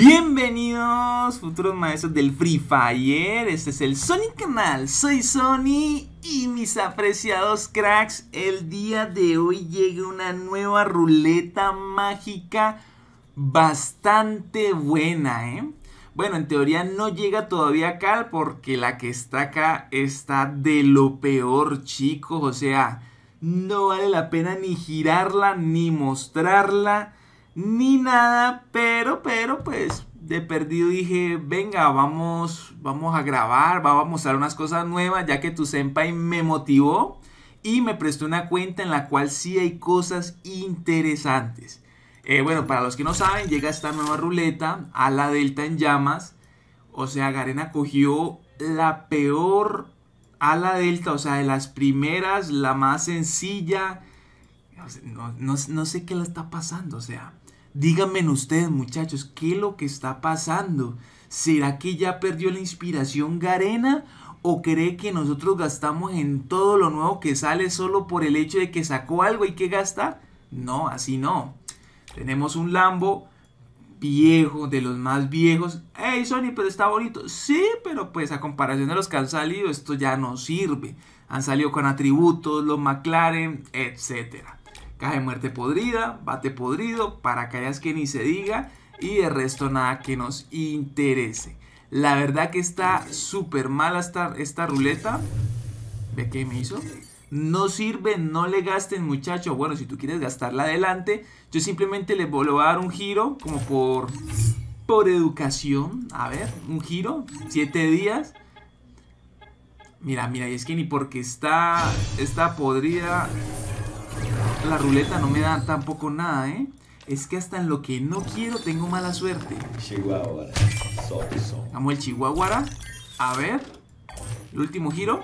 Bienvenidos, futuros maestros del Free Fire. Este es el Sony Canal. Soy Sony y mis apreciados cracks. El día de hoy llega una nueva ruleta mágica bastante buena, ¿eh? Bueno, en teoría no llega todavía acá porque la que está acá está de lo peor, chicos. O sea, no vale la pena ni girarla ni mostrarla ni nada, pero, pero, pues de perdido dije, venga, vamos, vamos a grabar, vamos a mostrar unas cosas nuevas, ya que tu senpai me motivó y me prestó una cuenta en la cual sí hay cosas interesantes. Eh, bueno, para los que no saben, llega esta nueva ruleta a la Delta en llamas. O sea, Garena cogió la peor a la Delta, o sea, de las primeras, la más sencilla. No, no sé qué le está pasando, o sea. Díganme ustedes, muchachos, ¿qué es lo que está pasando? ¿Será que ya perdió la inspiración Garena? ¿O cree que nosotros gastamos en todo lo nuevo que sale solo por el hecho de que sacó algo y que gasta? No, así no. Tenemos un Lambo viejo, de los más viejos. ¡Hey, Sony, pero está bonito! Sí, pero pues a comparación de los que han salido, esto ya no sirve. Han salido con atributos, los McLaren, etcétera. Caja de muerte podrida, bate podrido, para que ni se diga y de resto nada que nos interese. La verdad que está súper mala esta, esta ruleta. ¿Ve qué me hizo? No sirve, no le gasten muchachos. Bueno, si tú quieres gastarla adelante, yo simplemente le voy a dar un giro como por, por educación. A ver, un giro, siete días. Mira, mira, y es que ni porque está, está podrida la ruleta no me da tampoco nada, ¿eh? Es que hasta en lo que no quiero tengo mala suerte. Chihuahua. Amo el Chihuahua. A ver. El último giro.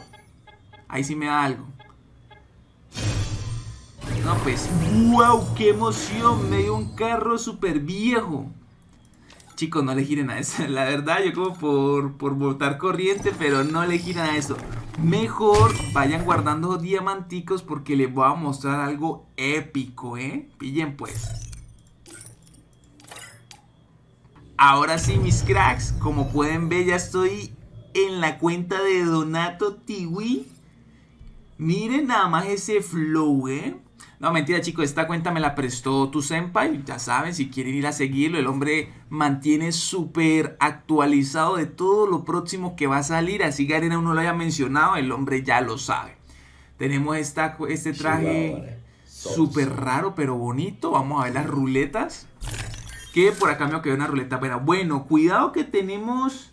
Ahí sí me da algo. No, pues. ¡Wow! ¡Qué emoción! Me dio un carro súper viejo. Chicos, no le giren a eso. La verdad, yo como por, por corriente, pero no le giren a eso. Mejor vayan guardando diamanticos porque les voy a mostrar algo épico, ¿eh? Pillen pues. Ahora sí, mis cracks, como pueden ver, ya estoy en la cuenta de Donato Tiwi. Miren nada más ese flow, ¿eh? No, mentira, chicos, esta cuenta me la prestó tu senpai. Ya saben, si quieren ir a seguirlo, el hombre mantiene súper actualizado de todo lo próximo que va a salir. Así que Arena no lo haya mencionado, el hombre ya lo sabe. Tenemos esta, este traje súper raro, pero bonito. Vamos a ver las ruletas. Que por acá me quedó una ruleta pero Bueno, cuidado que tenemos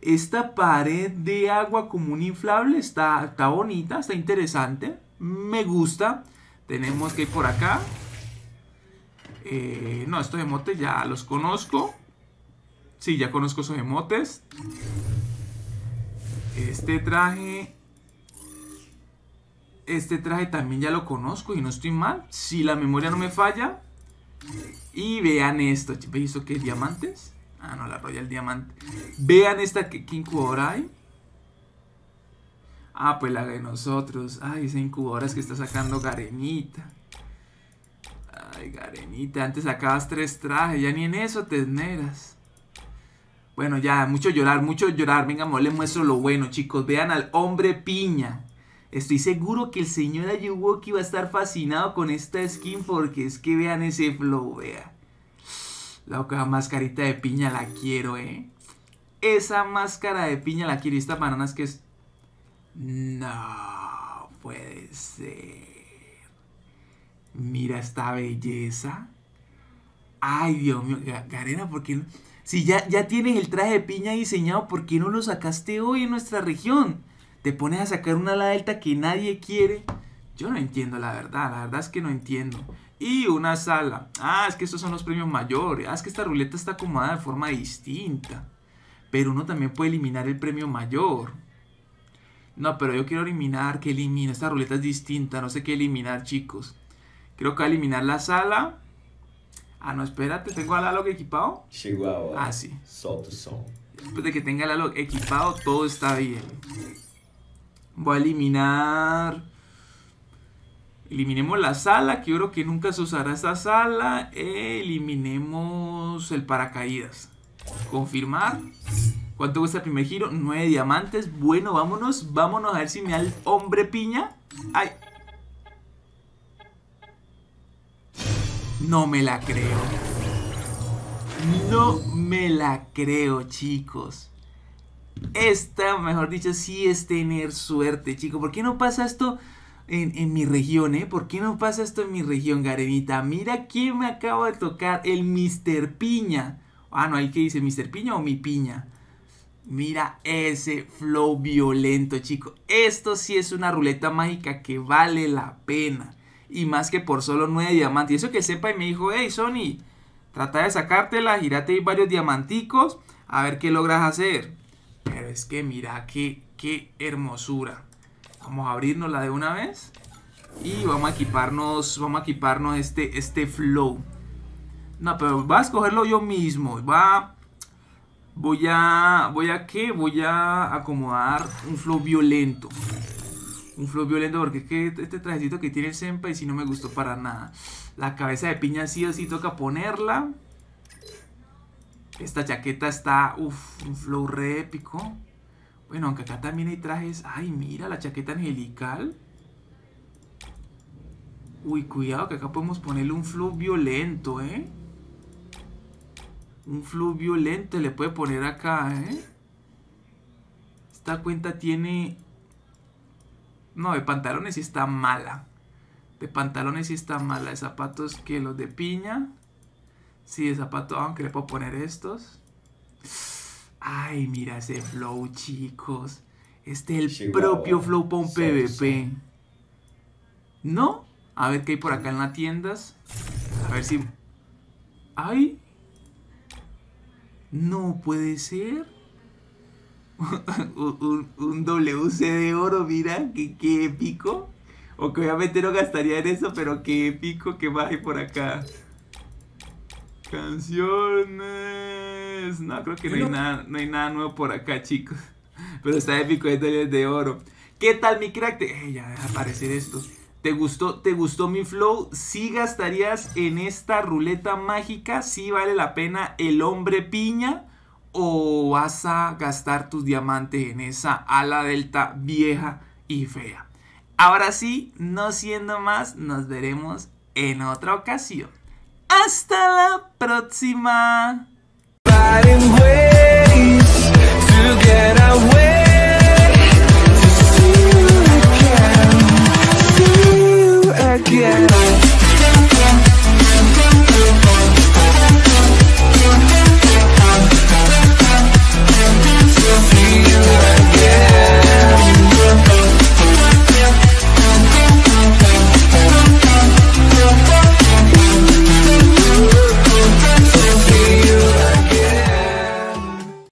esta pared de agua como un inflable. Está, está bonita, está interesante me gusta. Tenemos que ir por acá. Eh, no, estos emotes ya los conozco. Sí, ya conozco esos emotes. Este traje... Este traje también ya lo conozco y no estoy mal. Si la memoria no me falla. Y vean esto. ¿Veis esto qué? ¿Diamantes? Ah, no, la Royal Diamante. Vean esta que King hay. Ah, pues la de nosotros. Ay, esa incubadora es que está sacando Garenita. Ay, Garenita, antes sacabas tres trajes, ya ni en eso te esmeras. Bueno, ya, mucho llorar, mucho llorar. Venga, le muestro lo bueno, chicos. Vean al hombre piña. Estoy seguro que el señor Ayuwoki va a estar fascinado con esta skin porque es que vean ese flow, vea. La mascarita de piña la quiero, eh. Esa máscara de piña la quiero. Y banana bananas que es no puede ser. Mira esta belleza. Ay, Dios mío, Garena, ¿por qué no? Si ya, ya tienes el traje de piña diseñado, ¿por qué no lo sacaste hoy en nuestra región? Te pones a sacar una ala alta que nadie quiere. Yo no entiendo la verdad, la verdad es que no entiendo. Y una sala. Ah, es que estos son los premios mayores. Ah, es que esta ruleta está acomodada de forma distinta. Pero uno también puede eliminar el premio mayor. No, pero yo quiero eliminar, que elimino. Esta ruleta es distinta, no sé qué eliminar, chicos. Creo que a eliminar la sala. Ah, no, espérate, ¿tengo al equipado? Chihuahua. Ah, sí. Sol to Después de que tenga el Lalo equipado, todo está bien. Voy a eliminar... Eliminemos la sala, que yo creo que nunca se usará esta sala. Eliminemos el paracaídas. Confirmar. ¿Cuánto cuesta el primer giro? Nueve diamantes. Bueno, vámonos. Vámonos a ver si me da el hombre piña. ¡Ay! No me la creo. No me la creo, chicos. Esta, mejor dicho, sí es tener suerte, chicos. ¿Por qué no pasa esto en, en, mi región, eh? ¿Por qué no pasa esto en mi región, Garenita? Mira quién me acaba de tocar, el Mr. Piña. Ah, no, ahí que dice Mr. Piña o mi piña. Mira ese flow violento, chico. Esto sí es una ruleta mágica que vale la pena. Y más que por solo nueve diamantes. Y eso que sepa y me dijo, hey Sony, trata de sacártela, girate ahí varios diamanticos, a ver qué logras hacer. Pero es que mira qué, qué hermosura. Vamos a abrirnosla de una vez. Y vamos a equiparnos, vamos a equiparnos este, este flow. No, pero va a escogerlo yo mismo. Va Voy a... ¿Voy a qué? Voy a acomodar un flow violento. Un flow violento porque es que este trajecito que tiene el Senpai Si no me gustó para nada. La cabeza de piña sí o toca ponerla. Esta chaqueta está... Uf, un flow re épico. Bueno, aunque acá también hay trajes... Ay, mira, la chaqueta angelical. Uy, cuidado que acá podemos ponerle un flow violento, ¿eh? Un flow violento le puede poner acá, ¿eh? Esta cuenta tiene... No, de pantalones sí está mala. De pantalones sí está mala. De zapatos que los de piña. Sí, de zapato, aunque le puedo poner estos. Ay, mira ese flow, chicos. Este es el propio flow para un PvP. ¿No? A ver qué hay por acá en las tiendas. A ver si... ¡Ay! No puede ser. un, WC de oro, mira, que qué épico. O que obviamente no gastaría en eso, pero qué épico que baje por acá. Canciones. No, creo que no hay, Nada, hay nada nuevo por acá, chicos. Pero está épico, es de oro. ¿Qué tal, mi crack? ya, deja aparecer esto. ¿Te gustó, ¿Te gustó mi flow? ¿Sí gastarías en esta ruleta mágica? ¿Sí vale la pena el hombre piña? ¿O vas a gastar tus diamantes en esa ala delta vieja y fea? Ahora sí, no siendo más, nos veremos en otra ocasión. Hasta la próxima.